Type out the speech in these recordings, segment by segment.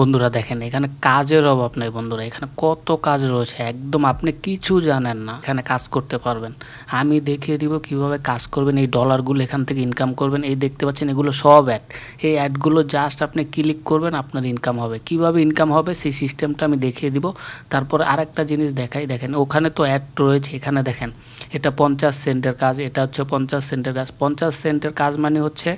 বন্ধুরা দেখেন এখানে কাজের অভাব নেই বন্ধুরা এখানে কত কাজ রয়েছে একদম আপনি কিছু জানেন না এখানে কাজ করতে পারবেন আমি দেখিয়ে দিব কিভাবে কাজ করবেন এই ডলারগুলো এখান থেকে ইনকাম করবেন এই দেখতে পাচ্ছেন এগুলো সব অ্যাড এই অ্যাডগুলো জাস্ট আপনি ক্লিক করবেন আপনার ইনকাম হবে কিভাবে ইনকাম হবে সেই সিস্টেমটা আমি দেখিয়ে দিব তারপর আরেকটা জিনিস দেখাই দেখেন ওখানে তো অ্যাড রয়েছে এখানে দেখেন এটা পঞ্চাশ সেন্টের কাজ এটা হচ্ছে পঞ্চাশ সেন্টের কাজ পঞ্চাশ সেন্টের কাজ মানে হচ্ছে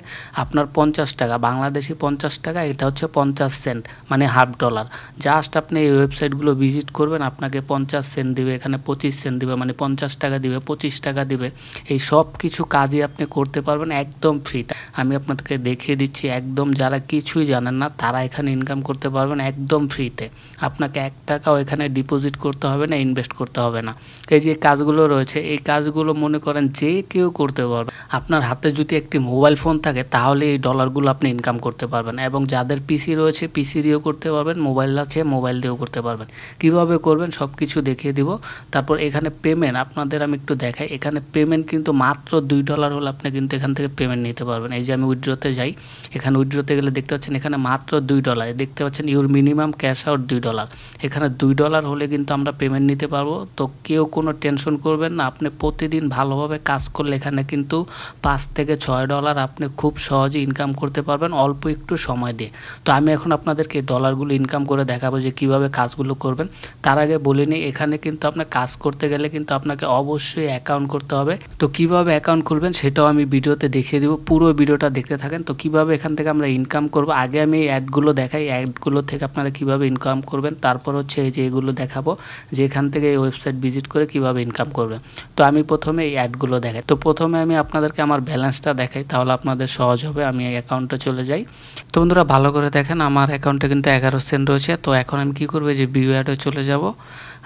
আপনার পঞ্চাশ টাকা বাংলাদেশি পঞ্চাশ টাকা এটা হচ্ছে পঞ্চাশ সেন্ট মানে হাফ ডলার জাস্ট আপনি এই ওয়েবসাইটগুলো ভিজিট করবেন আপনাকে পঞ্চাশ সেন্ট দিবে এখানে পঁচিশ সেন্ট দিবে মানে পঞ্চাশ টাকা দিবে পঁচিশ টাকা দিবে এই সব কিছু কাজই আপনি করতে পারবেন একদম ফ্রি আমি আপনাদেরকে দেখিয়ে দিচ্ছি একদম যারা কিছুই জানেন না তারা এখানে ইনকাম করতে পারবেন একদম ফ্রিতে আপনাকে এক টাকাও এখানে ডিপোজিট করতে হবে না ইনভেস্ট করতে হবে না এই যে কাজগুলো রয়েছে এই কাজগুলো মনে করেন যে কেউ করতে পারবে আপনার হাতে যদি একটি মোবাইল ফোন থাকে তাহলে এই ডলারগুলো আপনি ইনকাম করতে পারবেন এবং যাদের পিসি রয়েছে পিসি দিয়ে দিয়েও করতে পারবেন মোবাইল আছে মোবাইল দিয়েও করতে পারবেন কিভাবে করবেন সব কিছু দেখিয়ে দিব তারপর এখানে পেমেন্ট আপনাদের আমি একটু দেখাই এখানে পেমেন্ট কিন্তু মাত্র দুই ডলার হলে আপনি কিন্তু এখান থেকে পেমেন্ট নিতে পারবেন এই যে আমি উইড্রোতে যাই এখানে উইড্রোতে গেলে দেখতে পাচ্ছেন এখানে মাত্র দুই ডলার দেখতে পাচ্ছেন ইউর মিনিমাম ক্যাশ আউট দুই ডলার এখানে দুই ডলার হলে কিন্তু আমরা পেমেন্ট নিতে পারবো তো কেউ কোনো টেনশন করবেন না আপনি প্রতিদিন ভালোভাবে কাজ করলে এখানে কিন্তু পাঁচ থেকে ছয় ডলার আপনি খুব সহজে ইনকাম করতে পারবেন অল্প একটু সময় দিয়ে তো আমি এখন আপনাদেরকে সেই ডলারগুলো ইনকাম করে দেখাবো যে কিভাবে কাজগুলো করবেন তার আগে বলে নিই এখানে কিন্তু আপনার কাজ করতে গেলে কিন্তু আপনাকে অবশ্যই অ্যাকাউন্ট করতে হবে তো কিভাবে অ্যাকাউন্ট খুলবেন সেটাও আমি ভিডিওতে দেখিয়ে দেবো পুরো ভিডিওটা দেখতে থাকেন তো কিভাবে এখান থেকে আমরা ইনকাম করব আগে আমি এই অ্যাডগুলো দেখাই অ্যাডগুলো থেকে আপনারা কিভাবে ইনকাম করবেন তারপর হচ্ছে এই যে এগুলো দেখাবো যে এখান থেকে এই ওয়েবসাইট ভিজিট করে কিভাবে ইনকাম করবেন তো আমি প্রথমে এই অ্যাডগুলো দেখাই তো প্রথমে আমি আপনাদেরকে আমার ব্যালেন্সটা দেখাই তাহলে আপনাদের সহজ হবে আমি অ্যাকাউন্টে চলে যাই তো বন্ধুরা ভালো করে দেখেন আমার অ্যাকাউন্টে কিন্তু এগারো সেন্ট রয়েছে তো এখন আমি কী করবো যে ভিউ অ্যাডে চলে যাব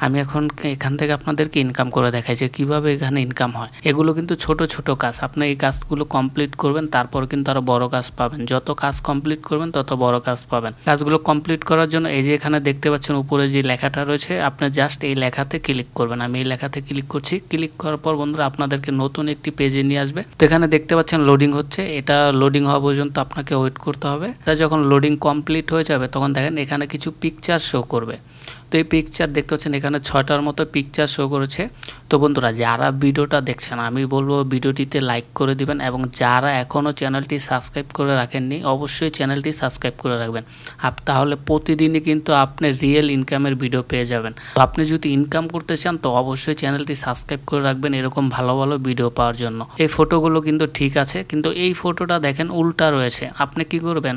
আমি এখন এখান থেকে আপনাদেরকে ইনকাম করে দেখাই যে কীভাবে এখানে ইনকাম হয় এগুলো কিন্তু ছোট ছোট কাজ আপনি এই কাজগুলো কমপ্লিট করবেন তারপর কিন্তু আরও বড় কাজ পাবেন যত কাজ কমপ্লিট করবেন তত বড় কাজ পাবেন কাজগুলো কমপ্লিট করার জন্য এই যে এখানে দেখতে পাচ্ছেন উপরে যে লেখাটা রয়েছে আপনি জাস্ট এই লেখাতে ক্লিক করবেন আমি এই লেখাতে ক্লিক করছি ক্লিক করার পর বন্ধুরা আপনাদেরকে নতুন একটি পেজে নিয়ে আসবে তো এখানে দেখতে পাচ্ছেন লোডিং হচ্ছে এটা লোডিং হওয়া পর্যন্ত আপনাকে ওয়েট করতে হবে এটা যখন লোডিং কমপ্লিট হয়ে যাবে তখন দেখেন এখানে কিছু পিকচার শো করবে তো এই পিকচার দেখতে পাচ্ছেন এখানে ছয়টার মতো পিকচার শো করেছে তো বন্ধুরা যারা ভিডিওটা দেখছেন আমি বলবো ভিডিওটিতে লাইক করে দিবেন এবং যারা এখনও চ্যানেলটি সাবস্ক্রাইব করে রাখেননি অবশ্যই চ্যানেলটি সাবস্ক্রাইব করে রাখবেন আপ তাহলে প্রতিদিনই কিন্তু আপনি রিয়েল ইনকামের ভিডিও পেয়ে যাবেন তো আপনি যদি ইনকাম করতে চান তো অবশ্যই চ্যানেলটি সাবস্ক্রাইব করে রাখবেন এরকম ভালো ভালো ভিডিও পাওয়ার জন্য এই ফটোগুলো কিন্তু ঠিক আছে কিন্তু এই ফটোটা দেখেন উল্টা রয়েছে আপনি কি করবেন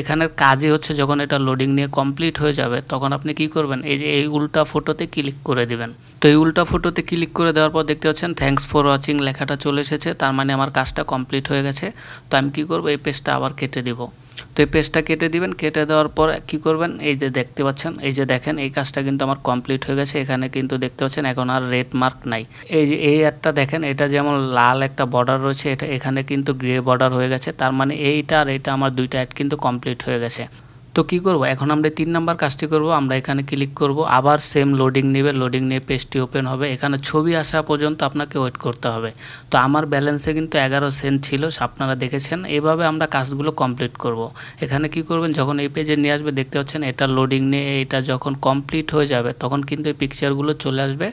এখানের কাজই হচ্ছে যখন এটা লোডিং নিয়ে কমপ্লিট হয়ে যাবে তখন আপনি কি করবেন এই যে এই উল্টা ফটোতে ক্লিক করে দিবেন তো এই উল্টা ফটোতে ক্লিক করে দেওয়ার পর দেখতে পাচ্ছেন থ্যাংকস ফর ওয়াচিং লেখাটা চলে এসেছে তার মানে আমার কাজটা কমপ্লিট হয়ে গেছে তো আমি কি করবো এই পেজটা আবার কেটে দিব তো এই পেজটা কেটে দিবেন কেটে দেওয়ার পর কি করবেন এই যে দেখতে পাচ্ছেন এই যে দেখেন এই কাজটা কিন্তু আমার কমপ্লিট হয়ে গেছে এখানে কিন্তু দেখতে পাচ্ছেন এখন আর রেড মার্ক নাই এই যে এই একটা দেখেন এটা যেমন লাল একটা বর্ডার রয়েছে এটা এখানে কিন্তু গ্রে বর্ডার হয়ে গেছে তার মানে এইটা আর এটা আমার দুইটা অ্যাড কিন্তু কমপ্লিট হয়ে গেছে তো কি করব এখন আমরা তিন নাম্বার কাজটি করব আমরা এখানে ক্লিক করব আবার সেম লোডিং নেবে লোডিং নিয়ে পেজটি ওপেন হবে এখানে ছবি আসা পর্যন্ত আপনাকে ওয়েট করতে হবে তো আমার ব্যালেন্সে কিন্তু এগারো সেন্ট ছিল আপনারা দেখেছেন এভাবে আমরা কাজগুলো কমপ্লিট করব। এখানে কি করবেন যখন এই পেজে নিয়ে আসবে দেখতে পাচ্ছেন এটা লোডিং নিয়ে এটা যখন কমপ্লিট হয়ে যাবে তখন কিন্তু এই পিকচারগুলো চলে আসবে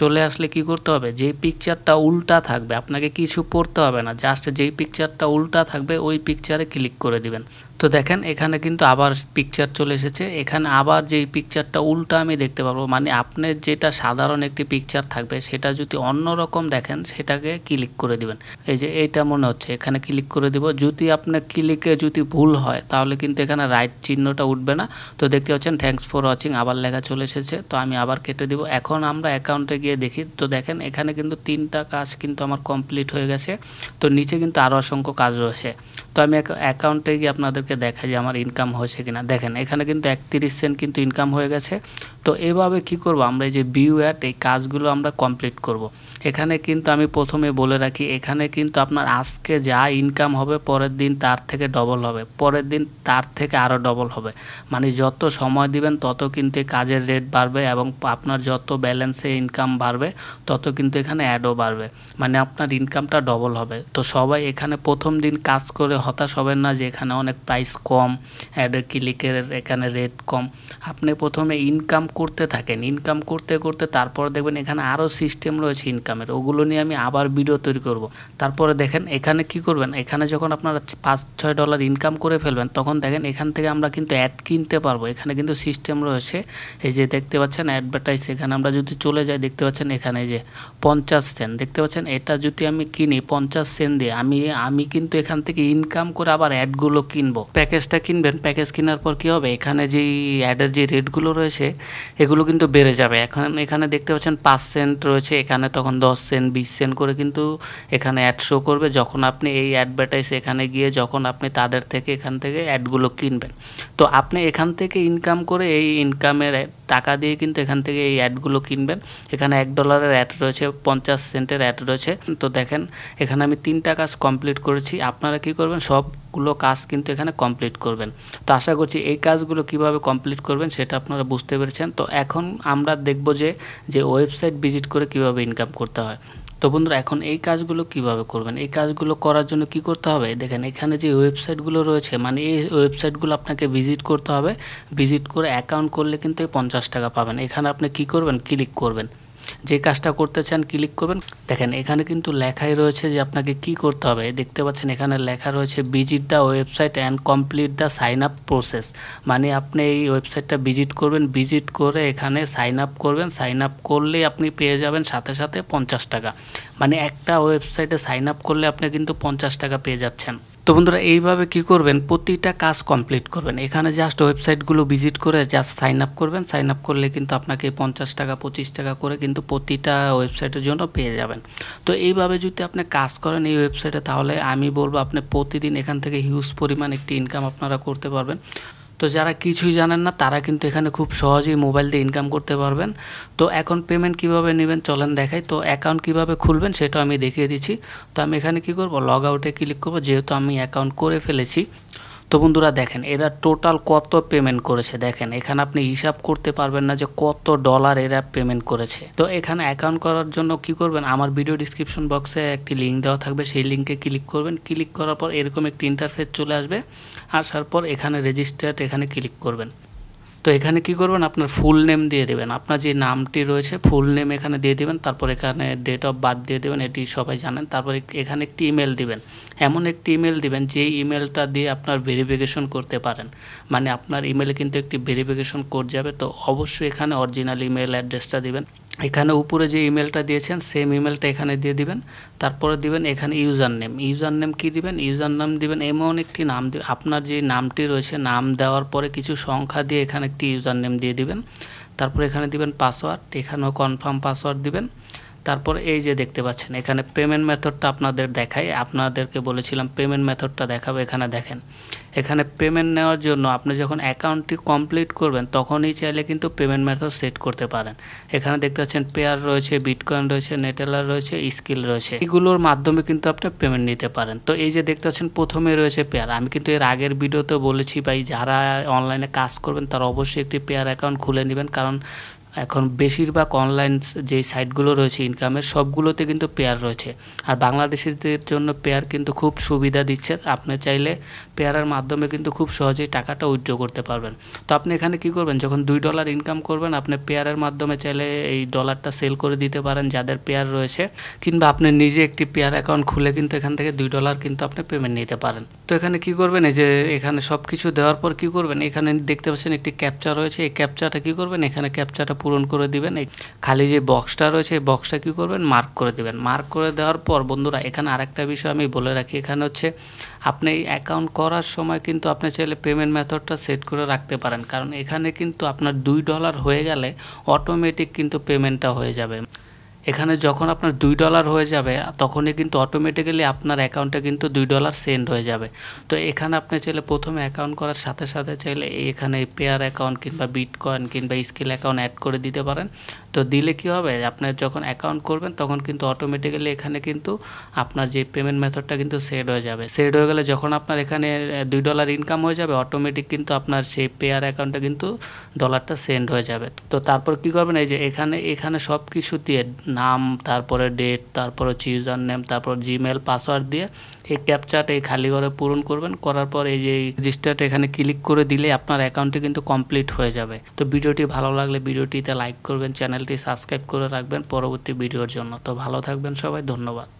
চলে আসলে কি করতে হবে যে পিকচারটা উল্টা থাকবে আপনাকে কিছু পড়তে হবে না জাস্ট যেই পিকচারটা উল্টা থাকবে ওই পিকচারে ক্লিক করে দিবেন তো দেখেন এখানে কিন্তু আবার পিকচার চলে এসেছে এখানে আবার যেই পিকচারটা উল্টা আমি দেখতে পারবো মানে আপনার যেটা সাধারণ একটি পিকচার থাকবে সেটা যদি অন্য রকম দেখেন সেটাকে ক্লিক করে দিবেন এই যে এটা মনে হচ্ছে এখানে ক্লিক করে দিব যদি আপনার ক্লিকে যদি ভুল হয় তাহলে কিন্তু এখানে রাইট চিহ্নটা উঠবে না তো দেখতে পাচ্ছেন থ্যাংকস ফর ওয়াচিং আবার লেখা চলে এসেছে তো আমি আবার কেটে দিব এখন আমরা অ্যাকাউন্টে গিয়ে দেখি তো দেখেন এখানে কিন্তু তিনটা কাজ কিন্তু আমার কমপ্লিট হয়ে গেছে তো নিচে কিন্তু আরও অসংখ্য কাজ রয়েছে আমি অ্যাকাউন্টে গিয়ে আপনাদেরকে দেখাই যে আমার ইনকাম হয়েছে কিনা দেখেন এখানে কিন্তু একত্রিশ সেন্ট কিন্তু ইনকাম হয়ে গেছে তো এভাবে কি করব আমরা এই যে বিউ অ্যাট এই কাজগুলো আমরা কমপ্লিট করব। এখানে কিন্তু আমি প্রথমে বলে রাখি এখানে কিন্তু আপনার আজকে যা ইনকাম হবে পরের দিন তার থেকে ডবল হবে পরের দিন তার থেকে আরও ডবল হবে মানে যত সময় দিবেন তত কিন্তু কাজের রেট বাড়বে এবং আপনার যত ব্যালেন্সে ইনকাম বাড়বে তত কিন্তু এখানে অ্যাডও বাড়বে মানে আপনার ইনকামটা ডবল হবে তো সবাই এখানে প্রথম দিন কাজ করে হতাশ হবেন না যে এখানে অনেক প্রাইস কম অ্যাডের ক্লিকের এখানে রেট কম আপনি প্রথমে ইনকাম করতে থাকেন ইনকাম করতে করতে তারপর দেখবেন এখানে আরও সিস্টেম রয়েছে ইনকামের ওগুলো নিয়ে আমি আবার ভিডিও তৈরি করব তারপরে দেখেন এখানে কি করবেন এখানে যখন আপনারা পাঁচ ছয় ডলার ইনকাম করে ফেলবেন তখন দেখেন এখান থেকে আমরা কিন্তু অ্যাড কিনতে পারবো এখানে কিন্তু সিস্টেম রয়েছে এই যে দেখতে পাচ্ছেন অ্যাডভার্টাইজ এখানে আমরা যদি চলে যাই দেখতে পাচ্ছেন এখানে যে পঞ্চাশ সেন্ট দেখতে পাচ্ছেন এটা যদি আমি কিনি পঞ্চাশ সেন্ট দিয়ে আমি আমি কিন্তু এখান থেকে ইনকাম ইনকাম করে আবার অ্যাডগুলো কিনবো প্যাকেজটা কিনবেন প্যাকেজ কেনার পর কি হবে এখানে যে অ্যাডের যে রেটগুলো রয়েছে এগুলো কিন্তু বেড়ে যাবে এখন এখানে দেখতে পাচ্ছেন পাঁচ সেন্ট রয়েছে এখানে তখন দশ সেন্ট বিশ সেন্ট করে কিন্তু এখানে অ্যাড শো করবে যখন আপনি এই অ্যাডভার্টাইজ এখানে গিয়ে যখন আপনি তাদের থেকে এখান থেকে অ্যাডগুলো কিনবেন তো আপনি এখান থেকে ইনকাম করে এই ইনকামের টাকা দিয়ে কিন্তু এখান থেকে এই অ্যাডগুলো কিনবেন এখানে এক ডলারের অ্যাড রয়েছে পঞ্চাশ সেন্টের অ্যাড রয়েছে তো দেখেন এখানে আমি তিনটা কাজ কমপ্লিট করেছি আপনারা কি করবেন সবগুলো কাজ কিন্তু এখানে কমপ্লিট করবেন তো আশা করছি এই কাজগুলো কিভাবে কমপ্লিট করবেন সেটা আপনারা বুঝতে পেরেছেন তো এখন আমরা দেখব যে যে ওয়েবসাইট ভিজিট করে কিভাবে ইনকাম করতে হয় তো বন্ধুরা এখন এই কাজগুলো কিভাবে করবেন এই কাজগুলো করার জন্য কি করতে হবে দেখেন এখানে যে ওয়েবসাইটগুলো রয়েছে মানে এই ওয়েবসাইটগুলো আপনাকে ভিজিট করতে হবে ভিজিট করে অ্যাকাউন্ট করলে কিন্তু এই পঞ্চাশ টাকা পাবেন এখানে আপনি কি করবেন ক্লিক করবেন যে কাজটা করতে চান ক্লিক করবেন দেখেন এখানে কিন্তু লেখাই রয়েছে যে আপনাকে কি করতে হবে দেখতে পাচ্ছেন এখানে লেখা রয়েছে visit the website and complete the sign up process মানে আপনি এই ওয়েবসাইটটা ভিজিট করবেন ভিজিট করে এখানে সাইন আপ করবেন সাইন আপ করলেই আপনি পেয়ে যাবেন সাথে সাথে পঞ্চাশ টাকা মানে একটা ওয়েবসাইটে সাইন আপ করলে আপনি কিন্তু পঞ্চাশ টাকা পেয়ে যাচ্ছেন তো বন্ধুরা এইভাবে কি করবেন প্রতিটা কাজ কমপ্লিট করবেন এখানে জাস্ট ওয়েবসাইটগুলো ভিজিট করে জাস্ট সাইন আপ করবেন সাইন আপ করলে কিন্তু আপনাকে পঞ্চাশ টাকা পঁচিশ টাকা করে কিন্তু প্রতিটা ওয়েবসাইটের জন্য পেয়ে যাবেন তো এইভাবে যদি আপনি কাজ করেন এই ওয়েবসাইটে তাহলে আমি বলবো আপনি প্রতিদিন এখান থেকে হিউজ পরিমাণ একটি ইনকাম আপনারা করতে পারবেন তো যারা কিছুই জানেন না তারা কিন্তু এখানে খুব সহজেই মোবাইল দিয়ে ইনকাম করতে পারবেন তো এখন পেমেন্ট কিভাবে নেবেন চলেন দেখাই তো অ্যাকাউন্ট কিভাবে খুলবেন সেটা আমি দেখিয়ে দিচ্ছি তো আমি এখানে কি করব লগ আউটে ক্লিক করবো যেহেতু আমি অ্যাকাউন্ট করে ফেলেছি তো বন্ধুরা দেখেন এরা টোটাল কত পেমেন্ট করেছে দেখেন এখানে আপনি হিসাব করতে পারবেন না যে কত ডলার এরা পেমেন্ট করেছে তো এখানে অ্যাকাউন্ট করার জন্য কি করবেন আমার ভিডিও ডিসক্রিপশন বক্সে একটি লিঙ্ক দেওয়া থাকবে সেই লিঙ্কে ক্লিক করবেন ক্লিক করার পর এরকম একটি ইন্টারফেস চলে আসবে আসার পর এখানে রেজিস্টার্ড এখানে ক্লিক করবেন তো এখানে কি করবেন আপনার ফুল নেম দিয়ে দেবেন আপনার যে নামটি রয়েছে ফুল নেম এখানে দিয়ে দেবেন তারপর এখানে ডেট অফ বার্থ দিয়ে দেবেন এটি সবাই জানেন তারপর এখানে একটি ইমেল দিবেন এমন একটি ইমেল দিবেন যে ইমেলটা দিয়ে আপনার ভেরিফিকেশন করতে পারেন মানে আপনার ইমেলে কিন্তু একটি ভেরিফিকেশন কোড যাবে তো অবশ্যই এখানে অরিজিনাল ইমেল অ্যাড্রেসটা দিবেন এখানে উপরে যে ইমেলটা দিয়েছেন সেম ইমেলটা এখানে দিয়ে দিবেন তারপরে দিবেন এখানে ইউজার নেম ইউজার নেম কী দিবেন ইউজার নেম দিবেন এমন একটি নাম দিবেন আপনার যে নামটি রয়েছে নাম দেওয়ার পরে কিছু সংখ্যা দিয়ে এখানে একটি ইউজার নেম দিয়ে দিবেন তারপর এখানে দিবেন পাসওয়ার্ড এখানেও কনফার্ম পাসওয়ার্ড দিবেন তারপর এই যে দেখতে পাচ্ছেন এখানে পেমেন্ট মেথডটা আপনাদের দেখায় আপনাদেরকে বলেছিলাম পেমেন্ট মেথডটা দেখাবো এখানে দেখেন এখানে পেমেন্ট নেওয়ার জন্য আপনি যখন অ্যাকাউন্টটি কমপ্লিট করবেন তখনই চাইলে কিন্তু পেমেন্ট মেথড সেট করতে পারেন এখানে দেখতে পাচ্ছেন পেয়ার রয়েছে বিটকয়েন রয়েছে নেটেলার রয়েছে স্কিল রয়েছে এগুলোর মাধ্যমে কিন্তু আপনি পেমেন্ট নিতে পারেন তো এই যে দেখতে পাচ্ছেন প্রথমে রয়েছে পেয়ার আমি কিন্তু এর আগের ভিডিওতে বলেছি ভাই যারা অনলাইনে কাজ করবেন তারা অবশ্যই একটি পেয়ার অ্যাকাউন্ট খুলে নেবেন কারণ এখন বেশিরভাগ অনলাইন যে সাইটগুলো রয়েছে ইনকামের সবগুলোতে কিন্তু পেয়ার রয়েছে আর বাংলাদেশিদের জন্য পেয়ার কিন্তু খুব সুবিধা দিচ্ছে আপনি চাইলে পেয়ারের মাধ্যমে মাধ্যমে কিন্তু খুব সহজেই টাকাটা উইথড্র করতে পারবেন তো আপনি এখানে কি করবেন যখন দুই ডলার ইনকাম করবেন আপনি পেয়ারের মাধ্যমে চাইলে এই ডলারটা সেল করে দিতে পারেন যাদের পেয়ার রয়েছে কিংবা আপনি নিজে একটি পেয়ার অ্যাকাউন্ট খুলে কিন্তু এখান থেকে দুই ডলার কিন্তু আপনি পেমেন্ট নিতে পারেন তো এখানে কি করবেন এই যে এখানে সব কিছু দেওয়ার পর কি করবেন এখানে দেখতে পাচ্ছেন একটি ক্যাপচা রয়েছে এই ক্যাপচাটা কি করবেন এখানে ক্যাপচাটা পূরণ করে দিবেন এই খালি যে বক্সটা রয়েছে এই বক্সটা কি করবেন মার্ক করে দিবেন মার্ক করে দেওয়ার পর বন্ধুরা এখানে আরেকটা বিষয় আমি বলে রাখি এখানে হচ্ছে আপনি অ্যাকাউন্ট করার সময় সময় কিন্তু আপনি চাইলে পেমেন্ট মেথডটা সেট করে রাখতে পারেন কারণ এখানে কিন্তু আপনার দুই ডলার হয়ে গেলে অটোমেটিক কিন্তু পেমেন্টটা হয়ে যাবে এখানে যখন আপনার দুই ডলার হয়ে যাবে তখনই কিন্তু অটোমেটিক্যালি আপনার অ্যাকাউন্টে কিন্তু দুই ডলার সেন্ড হয়ে যাবে তো এখানে আপনি চাইলে প্রথমে অ্যাকাউন্ট করার সাথে সাথে চাইলে এখানে পেয়ার অ্যাকাউন্ট কিংবা বিটকয়েন কিংবা স্কিল অ্যাকাউন্ট অ্যাড করে দিতে পারেন তো দিলে কি হবে আপনার যখন অ্যাকাউন্ট করবেন তখন কিন্তু অটোমেটিক্যালি এখানে কিন্তু আপনার যে পেমেন্ট মেথডটা কিন্তু সেট হয়ে যাবে সেট হয়ে গেলে যখন আপনার এখানে দুই ডলার ইনকাম হয়ে যাবে অটোমেটিক কিন্তু আপনার সেই পেয়ার অ্যাকাউন্টে কিন্তু ডলারটা সেন্ড হয়ে যাবে তো তারপর কি করবেন এই যে এখানে এখানে সব কিছু দিয়ে নাম তারপরে ডেট তারপর হচ্ছে ইউজার নেম তারপর জিমেল পাসওয়ার্ড দিয়ে এই ক্যাপচারটা এই খালি ঘরে পূরণ করবেন করার পর এই যে রেজিস্টারটা এখানে ক্লিক করে দিলে আপনার অ্যাকাউন্টটি কিন্তু কমপ্লিট হয়ে যাবে তো ভিডিওটি ভালো লাগলে ভিডিওটিতে লাইক করবেন চ্যানেল চ্যানেলটি সাবস্ক্রাইব করে রাখবেন পরবর্তী ভিডিওর জন্য তো ভালো থাকবেন সবাই ধন্যবাদ